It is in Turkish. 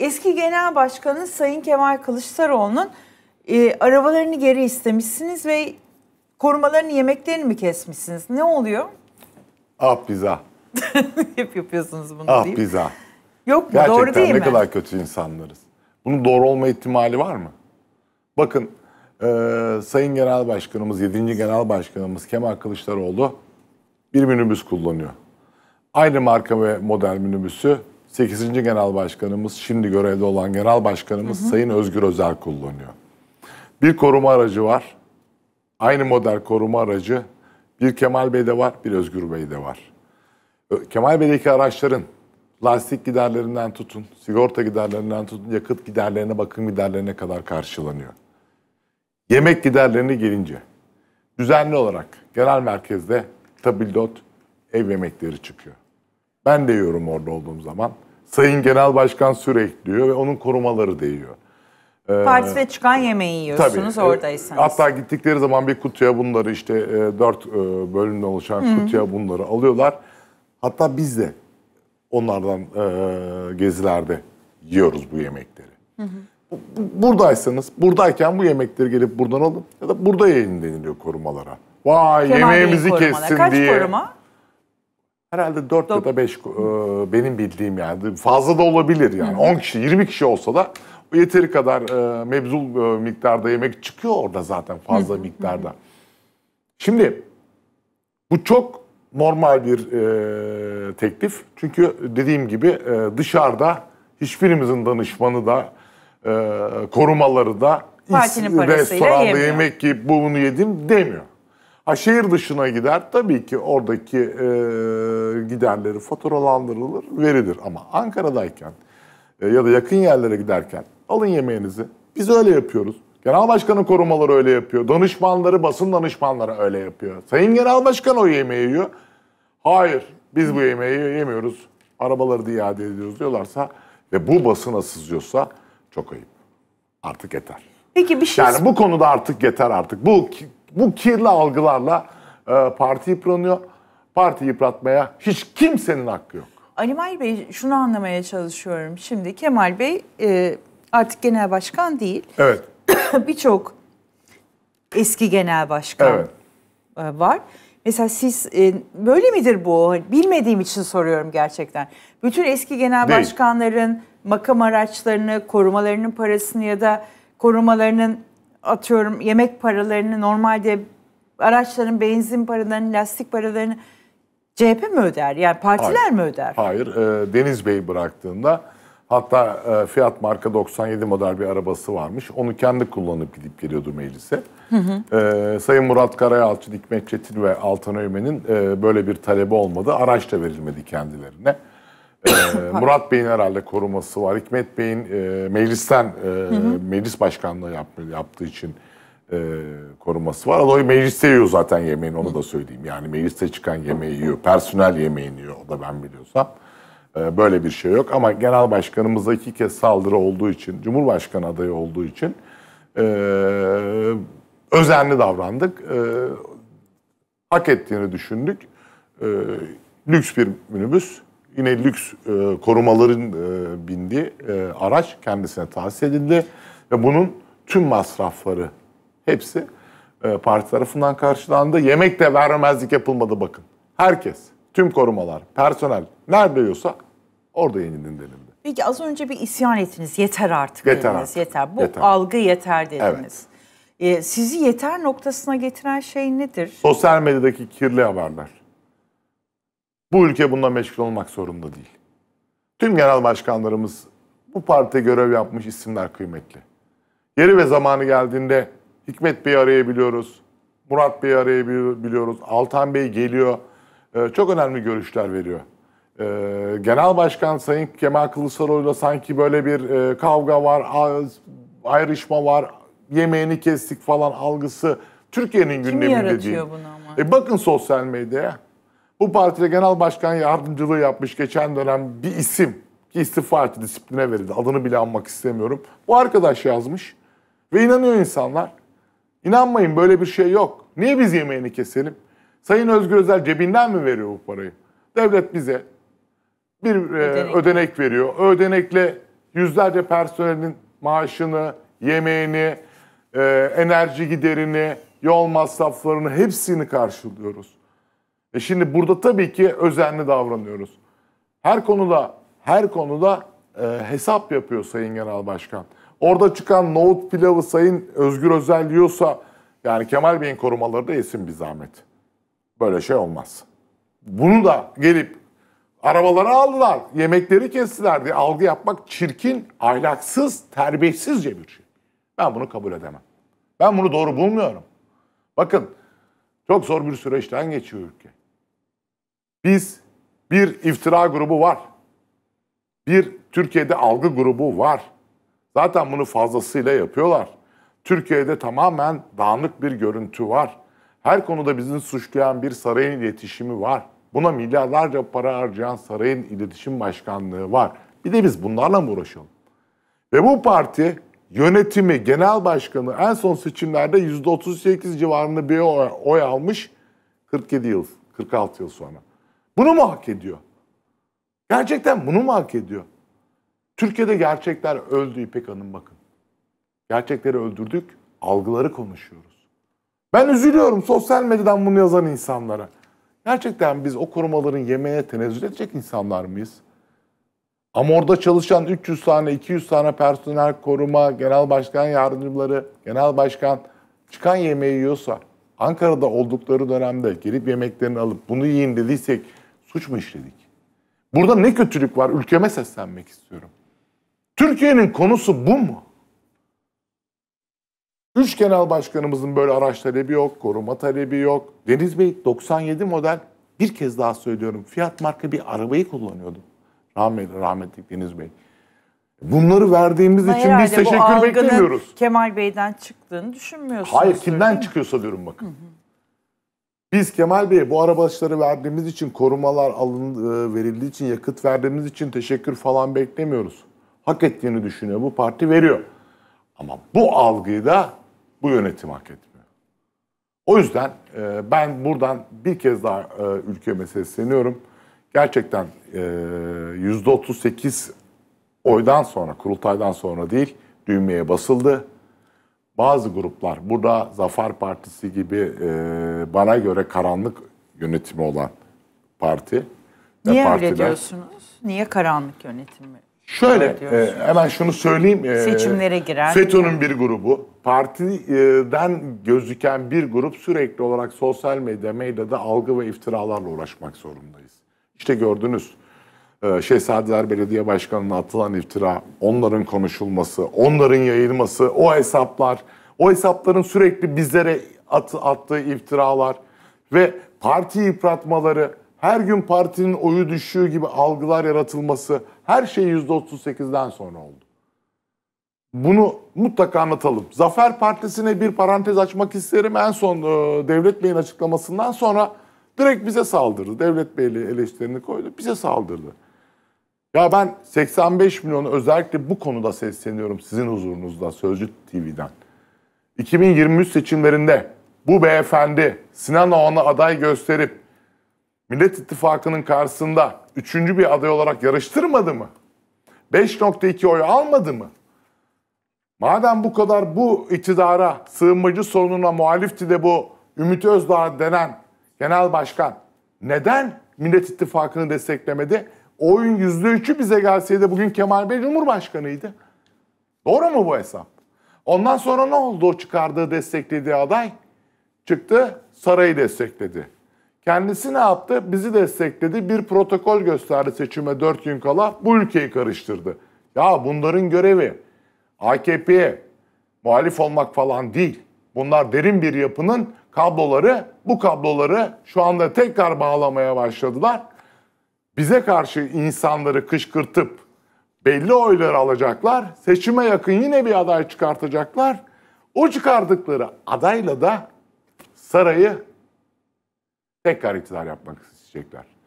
Eski Genel Başkanı Sayın Kemal Kılıçdaroğlu'nun e, arabalarını geri istemişsiniz ve korumalarını yemeklerini mi kesmişsiniz? Ne oluyor? Ah pizza. Hep yapıyorsunuz bunu ah, değil mi? Ah biza. Yok mu? Gerçekten doğru değil ne mi? ne kadar kötü insanlarız. Bunun doğru olma ihtimali var mı? Bakın e, Sayın Genel Başkanımız, 7. Genel Başkanımız Kemal Kılıçdaroğlu bir minibüs kullanıyor. Aynı marka ve model minibüsü 8. Genel Başkanımız, şimdi görevde olan Genel Başkanımız hı hı. Sayın Özgür Özel kullanıyor. Bir koruma aracı var. Aynı model koruma aracı bir Kemal Bey'de var, bir Özgür Bey'de var. Kemal Bey'deki araçların lastik giderlerinden tutun, sigorta giderlerinden tutun, yakıt giderlerine, bakım giderlerine kadar karşılanıyor. Yemek giderlerine gelince düzenli olarak genel merkezde tabildot ev yemekleri çıkıyor. Ben de yiyorum orada olduğum zaman. Sayın Genel Başkan sürekli diyor ve onun korumaları değiyor. Ee, Partisi çıkan yemeği yiyorsunuz Tabii. E, oradaysanız. Hatta gittikleri zaman bir kutuya bunları işte e, dört e, bölümden oluşan kutuya bunları alıyorlar. Hatta biz de onlardan gezilerde yiyoruz bu yemekleri. Hı-hı. Buradaysanız, buradayken bu yemekleri gelip buradan alın ya da burada yayın deniliyor korumalara. Vay Kemal yemeğimizi kessin diye. Kaç koruma? Herhalde 4 ya da 5 e, benim bildiğim yani. Fazla da olabilir yani. 10 kişi, 20 kişi olsa da yeteri kadar e, mevzul e, miktarda yemek çıkıyor orada zaten fazla miktarda. Şimdi bu çok normal bir e, teklif. Çünkü dediğim gibi e, dışarıda hiçbirimizin danışmanı da e, korumaları da Partinin parasıyla yemek ki bunu yedim demiyor. Ha şehir dışına gider tabii ki oradaki e, giderleri faturalandırılır, verilir. Ama Ankara'dayken e, ya da yakın yerlere giderken alın yemeğinizi. Biz öyle yapıyoruz. Genel başkanın korumaları öyle yapıyor. Danışmanları, basın danışmanları öyle yapıyor. Sayın Genel Başkan o yemeği yiyor. Hayır, biz bu yemeği yemiyoruz. Arabaları da iade ediyoruz diyorlarsa ve bu basına sızıyorsa çok ayıp. Artık yeter. Peki bir şey... Yani bu konuda artık yeter artık. Bu bu kirli algılarla e, parti yıpranıyor. Parti yıpratmaya hiç kimsenin hakkı yok. Animal Bey şunu anlamaya çalışıyorum. Şimdi Kemal Bey e, artık genel başkan değil. Evet. Birçok eski genel başkan evet. e, var. Mesela siz e, böyle midir bu? Hani bilmediğim için soruyorum gerçekten. Bütün eski genel Değil. başkanların makam araçlarını, korumalarının parasını ya da korumalarının atıyorum yemek paralarını normalde araçların benzin paralarını, lastik paralarını CHP mi öder? Yani partiler Hayır. mi öder? Hayır. E, Deniz Bey bıraktığında hatta e, Fiat marka 97 model bir arabası varmış. Onu kendi kullanıp gidip geliyordu meclise. Hı hı. E, Sayın Murat Karayalçı, Dikmet Çetin ve Altan Öymen'in e, böyle bir talebi olmadı. Araç da verilmedi kendilerine. Ee, Murat Bey'in herhalde koruması var. Hikmet Bey'in e, meclisten e, hı hı. meclis başkanlığı yap, yaptığı için e, koruması var. Adoy mecliste yiyor zaten yemeğini onu da söyleyeyim. Yani mecliste çıkan yemeği yiyor. Personel yemeğini yiyor o da ben biliyorsam. E, böyle bir şey yok ama genel başkanımıza iki kez saldırı olduğu için, Cumhurbaşkanı adayı olduğu için e, özenli davrandık. E, hak ettiğini düşündük. E, lüks bir minibüs yine lüks e, korumaların e, bindiği e, araç kendisine tahsis edildi. Ve bunun tüm masrafları hepsi e, parti tarafından karşılandı. Yemek de vermezlik yapılmadı bakın. Herkes, tüm korumalar, personel nerede yiyorsa orada yenilin denildi. Peki az önce bir isyan ettiniz. Yeter artık yeter dediniz. Artık. Yeter. Bu yeter. algı yeter dediniz. Evet. Ee, sizi yeter noktasına getiren şey nedir? Sosyal medyadaki kirli haberler. Bu ülke bununla meşgul olmak zorunda değil. Tüm genel başkanlarımız bu partide görev yapmış isimler kıymetli. Yeri ve zamanı geldiğinde Hikmet Bey'i arayabiliyoruz. Murat Bey'i arayabiliyoruz. Altan Bey geliyor. Ee, çok önemli görüşler veriyor. Ee, Genel Başkan Sayın Kemal Kılıçdaroğlu'yla sanki böyle bir e, kavga var, ayrışma var, yemeğini kestik falan algısı Türkiye'nin gündeminde değil. Kim yaratıyor bunu ama? E, bakın sosyal medyaya. Bu partide genel başkan yardımcılığı yapmış geçen dönem bir isim ki istifa etti disipline verildi. Adını bile anmak istemiyorum. Bu arkadaş yazmış ve inanıyor insanlar. İnanmayın böyle bir şey yok. Niye biz yemeğini keselim? Sayın Özgür Özel cebinden mi veriyor bu parayı? Devlet bize bir e, ödenek, ödenek veriyor. Ödenekle yüzlerce personelin maaşını, yemeğini, e, enerji giderini, yol masraflarını hepsini karşılıyoruz. E şimdi burada tabii ki özenli davranıyoruz. Her konuda her konuda e, hesap yapıyor Sayın Genel Başkan. Orada çıkan nohut pilavı Sayın Özgür Özel diyorsa yani Kemal Bey'in korumaları da yesin bir zahmet. Böyle şey olmaz. Bunu da gelip arabaları aldılar, yemekleri kestiler diye algı yapmak çirkin, ahlaksız, terbiyesizce bir şey. Ben bunu kabul edemem. Ben bunu doğru bulmuyorum. Bakın çok zor bir süreçten geçiyor ülke. Biz bir iftira grubu var. Bir Türkiye'de algı grubu var. Zaten bunu fazlasıyla yapıyorlar. Türkiye'de tamamen dağınık bir görüntü var. Her konuda bizi suçlayan bir sarayın iletişimi var. Buna milyarlarca para harcayan sarayın iletişim başkanlığı var. Bir de biz bunlarla mı uğraşalım? Ve bu parti yönetimi, genel başkanı en son seçimlerde %38 civarında bir oy, oy almış 47 yıl, 46 yıl sonra. Bunu mu hak ediyor? Gerçekten bunu mu hak ediyor? Türkiye'de gerçekler öldü İpek Hanım bakın. Gerçekleri öldürdük, algıları konuşuyoruz. Ben üzülüyorum sosyal medyadan bunu yazan insanlara. Gerçekten biz o korumaların yemeğe tenezzül edecek insanlar mıyız? Ama orada çalışan 300 tane, 200 tane personel koruma, genel başkan yardımcıları, genel başkan çıkan yemeği yiyorsa, Ankara'da oldukları dönemde gelip yemeklerini alıp bunu yiyin dediysek Suç mu işledik? Burada ne kötülük var? Ülkeme seslenmek istiyorum. Türkiye'nin konusu bu mu? Üç genel başkanımızın böyle araç talebi yok, koruma talebi yok. Deniz Bey 97 model bir kez daha söylüyorum. fiyat marka bir arabayı kullanıyordu. Rahmetli, rahmetli Deniz Bey. Bunları verdiğimiz Hayır, için biz teşekkür beklemiyoruz. Kemal Bey'den çıktığını düşünmüyorsunuz. Hayır kimden çıkıyorsa diyorum bakın. Hı hı. Biz Kemal Bey bu araçları verdiğimiz için korumalar alın, e, verildiği için yakıt verdiğimiz için teşekkür falan beklemiyoruz. Hak ettiğini düşünüyor bu parti veriyor. Ama bu algıyı da bu yönetim hak etmiyor. O yüzden e, ben buradan bir kez daha e, ülkeme sesleniyorum. Gerçekten e, %38 oydan sonra, kurultaydan sonra değil, düğmeye basıldı bazı gruplar, burada Zafer Partisi gibi e, bana göre karanlık yönetimi olan parti Niye partiler. öyle diyorsunuz? Niye karanlık yönetimi? Şöyle e, hemen şunu söyleyeyim. E, Seçimlere girer. FETÖ'nün bir grubu, partiden gözüken bir grup sürekli olarak sosyal medya, medyada algı ve iftiralarla uğraşmak zorundayız. İşte gördünüz ee, Şehzadeler Belediye Başkanı'na atılan iftira, onların konuşulması, onların yayılması, o hesaplar, o hesapların sürekli bizlere at, attığı iftiralar ve parti yıpratmaları, her gün partinin oyu düşüğü gibi algılar yaratılması her şey %38'den sonra oldu. Bunu mutlaka anlatalım. Zafer Partisi'ne bir parantez açmak isterim. En son e, Devlet Bey'in açıklamasından sonra direkt bize saldırdı. Devlet Bey'le eleştirini koydu, bize saldırdı. Ya ben 85 milyonu özellikle bu konuda sesleniyorum sizin huzurunuzda Sözcü TV'den. 2023 seçimlerinde bu beyefendi Sinan Oğan'ı aday gösterip Millet İttifakı'nın karşısında üçüncü bir aday olarak yarıştırmadı mı? 5.2 oy almadı mı? Madem bu kadar bu iktidara, sığınmacı sorununa muhalifti de bu Ümit Özdağ denen genel başkan neden Millet İttifakı'nı desteklemedi? oyun yüzde üçü bize gelseydi bugün Kemal Bey Cumhurbaşkanıydı. Doğru mu bu hesap? Ondan sonra ne oldu o çıkardığı desteklediği aday? Çıktı sarayı destekledi. Kendisi ne yaptı? Bizi destekledi. Bir protokol gösterdi seçime 4 gün kala. Bu ülkeyi karıştırdı. Ya bunların görevi AKP'ye muhalif olmak falan değil. Bunlar derin bir yapının kabloları. Bu kabloları şu anda tekrar bağlamaya başladılar bize karşı insanları kışkırtıp belli oyları alacaklar. Seçime yakın yine bir aday çıkartacaklar. O çıkardıkları adayla da sarayı tekrar iktidar yapmak isteyecekler.